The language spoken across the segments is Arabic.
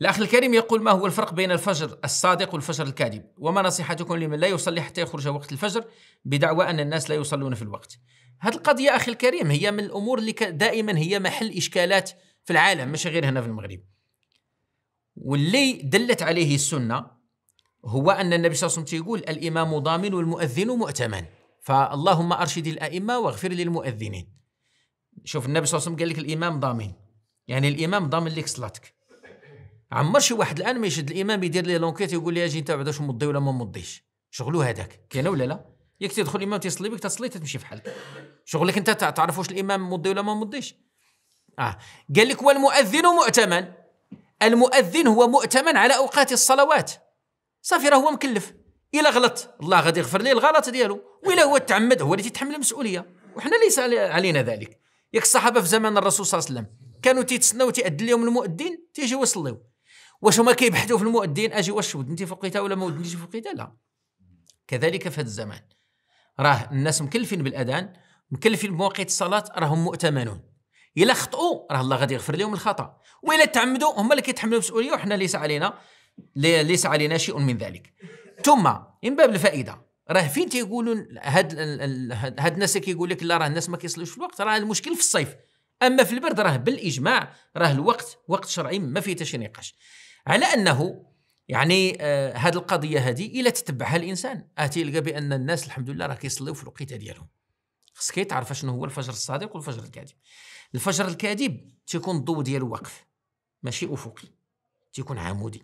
الأخ الكريم يقول ما هو الفرق بين الفجر الصادق والفجر الكاذب وما نصيحتكم لمن لا يصلي حتى يخرج وقت الفجر بدعوى أن الناس لا يصلون في الوقت هذه القضية أخي الكريم هي من الأمور اللي دائما هي محل إشكالات في العالم مش غير هنا في المغرب واللي دلت عليه السنة هو أن النبي صلى الله عليه وسلم يقول الإمام ضامن والمؤذن مؤتمن فاللهم أرشد الأئمة واغفر للمؤذنين شوف النبي صلى الله عليه وسلم قال لك الإمام ضامن يعني الإمام ضامن لك صلاتك عمر شي واحد الان ما يشد الامام يدير لي لونكيت يقول لي اجي انت بعدا واش مضي ولا ما مضيش شغلو هذاك كاينه ولا لا ياك تدخل الامام تيصلي بك تصلي تمشي فحال شغلك انت تعرف واش الامام مضي ولا ما مضيش اه قال لك والمؤذن مؤتمن المؤذن هو مؤتمن على اوقات الصلوات صافي راه هو مكلف الا غلط الله غادي يغفر ليه الغلط ديالو والا هو تعمد هو اللي تيتحمل المسؤوليه وحنا ليس علينا ذلك ياك الصحابه في زمان الرسول صلى الله عليه وسلم كانوا تيتسناو تيأذن لهم المؤذن تيجيو يصليو واش هما كيبحثوا في المؤدين اجي واش ودنتي في القتال ولا ما ودنتيش في القتال لا كذلك في هذا الزمان راه الناس مكلفين بالاذان مكلفين بمواقيت الصلاه راهم مؤتمنون الا خطؤوا راه الله غادي يغفر لهم الخطا والا تعمدوا هما اللي كيتحملوا المسؤوليه وحنا ليس علينا ليس علينا شيء من ذلك ثم من باب الفائده راه فين تيقولوا هاد هاد الناس اللي كيقول لك لا راه الناس ما كيصلوش في الوقت راه المشكل في الصيف اما في البرد راه بالاجماع راه الوقت وقت شرعي ما فيه حتى نقاش على انه يعني آه هذه القضيه هذه الا تتبعها الانسان اتي يلقى بان الناس الحمد لله راه كيصليو في الوقيته ديالهم خصك تعرف شنو هو الفجر الصادق والفجر الكاذب الفجر الكاذب تيكون الضوء ديالو واقف ماشي افقي تيكون عمودي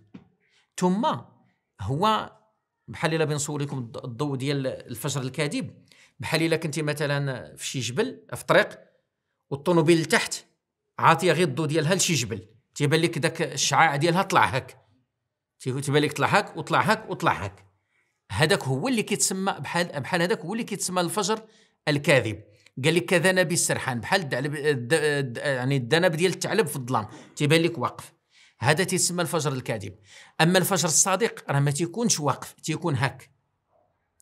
ثم هو بحال الا بنصور لكم الضوء ديال الفجر الكاذب بحال الا كنتي مثلا في شي جبل في طريق والطونوبيل لتحت عاطيه غير الضو ديالها لشي جبل تيبان لك داك الشعاع ديالها طلع هك تيبان لك طلع هك وطلع هك وطلع هك هذاك هو اللي كيتسمى بحال بحال هذاك هو اللي كيتسمى الفجر الكاذب قال لك كذا نبي السرحان بحال الدعلب يعني الذنب ديال الثعلب في الظلام تيبان لك واقف هذا تيسمى الفجر الكاذب اما الفجر الصادق راه ما تيكونش واقف تيكون هك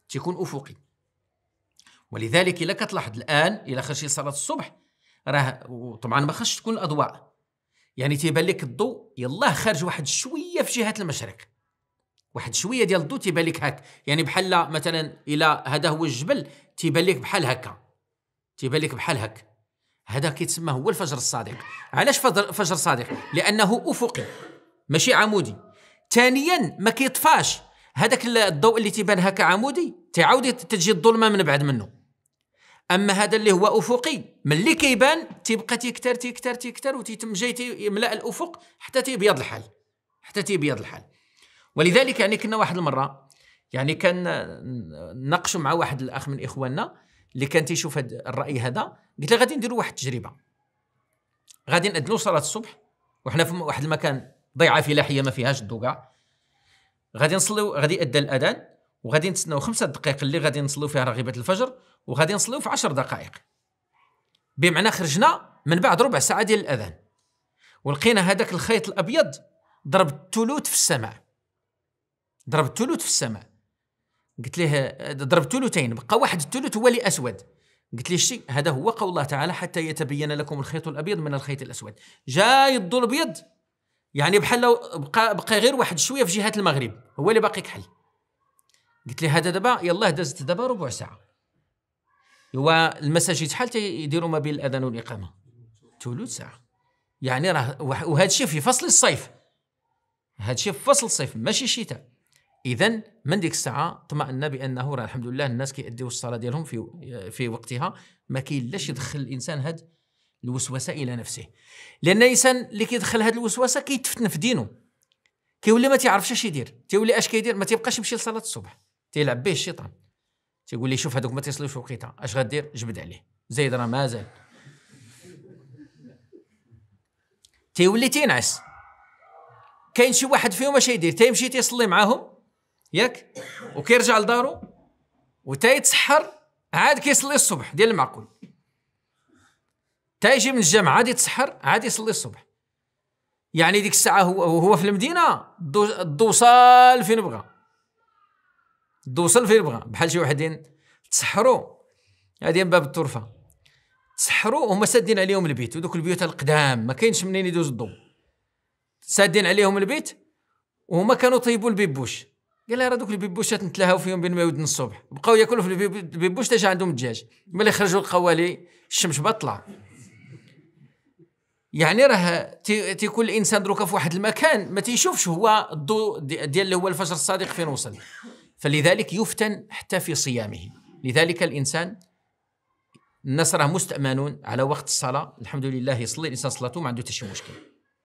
تيكون افقي ولذلك الا كتلاحظ الان الى خرجتي صلاه الصبح راه وطبعا ما خصش تكون الاضواء يعني تيبان لك الضوء يلاه خارج واحد شويه في جهه المشرق واحد شويه ديال الضوء تيبان لك هك يعني بحال مثلا الى هذا هو الجبل تيبان لك بحال هكا تيبان لك بحال هك هذا كيتسمى هو الفجر الصادق علاش فجر صادق لانه افقي ماشي عمودي ثانيا ما كيطفاش هذاك الضوء اللي تيبان هكا عمودي تعاود تجي الظلمه من بعد منه اما هذا اللي هو افقي ملي كيبان تيبقى تيكثر تيكثر تيكثر وتيتم جاي يملا الافق حتى تيبيض الحال حتى تيبيض الحال ولذلك يعني كنا واحد المره يعني كان ناقشوا مع واحد الاخ من اخواننا اللي كان تيشوف هذا الراي هذا قلت له غادي نديروا واحد التجربه غادي نأذنوا صلاه الصبح وحنا في واحد المكان ضيعه فلاحيه ما فيهاش الدوكا غادي نصليو غادي يأذن الاذان وغادي نتسناو خمسة دقائق اللي غادي نصلوا فيها رغيبه الفجر وغادي نصلوا في عشر دقائق بمعنى خرجنا من بعد ربع ساعه ديال الاذان ولقينا هذاك الخيط الابيض ضرب الثلوث في السماء ضرب الثلوث في السماء قلت ليه ضرب ثلثين بقى واحد الثلث هو اللي اسود قلت لي شي هذا هو قول الله تعالى حتى يتبين لكم الخيط الابيض من الخيط الاسود جاي الضو الابيض يعني بحال بقى بقى غير واحد شويه في جهه المغرب هو اللي باقي كحل قلت لي هذا دابا يلاه دازت دابا ربع ساعه والمساجد شحال تيديروا ما بين الاذان والاقامه ثلث ساعه يعني راه وهذا الشيء في فصل الصيف هذا الشيء في فصل الصيف ماشي الشتاء اذا من ديك الساعه طمأنا بانه راه الحمد لله الناس كيأديوا الصلاه ديالهم في في وقتها ما لاش يدخل الانسان هاد الوسوسه الى نفسه لان الانسان اللي كيدخل هاد الوسوسه كيتفتن في دينه كيولي ما تيعرفش اش يدير تيولي اش كيدير ما تيبقاش يمشي لصلاه الصبح تيلعب به الشيطان تيقول لي شوف هذوك ما تيصلوش وقيتها اش غدير جبد عليه زيد راه مازال تيولي تينعس كاين شي واحد فيهم اش يدير تيمشي تيصلي معاهم ياك وكيرجع لدارو وتا يتسحر عاد كيصلي الصبح ديال المعقول تيجي من الجامع عاد يتسحر عاد يصلي الصبح يعني ديك الساعه هو هو في المدينه الضو صال فين بغى دوصل فين بغا بحال شي وحدين تسحروا هذه من باب الطرفه تسحروا هما سادين عليهم البيت ودوك البيوت القدام ما كاينش منين يدوز الضوء سادين عليهم البيت وهما كانوا طيبوا البيبوش قال لها راه دوك البيبوشات نتلاهاو فيهم بين ما يودن الصبح بقاو ياكلوا في البيبوش تاجا جا عندهم الدجاج ملي خرجوا القوالي الشمس بطلع يعني راه تيكون الانسان دروكا في واحد المكان ما تيشوفش هو الضوء ديال اللي هو الفجر الصادق فين وصل فلذلك يفتن حتى في صيامه لذلك الإنسان الناس راه مستأمنون على وقت الصلاة الحمد لله يصلي الإنسان صلاته ما عنده حتى شي مشكل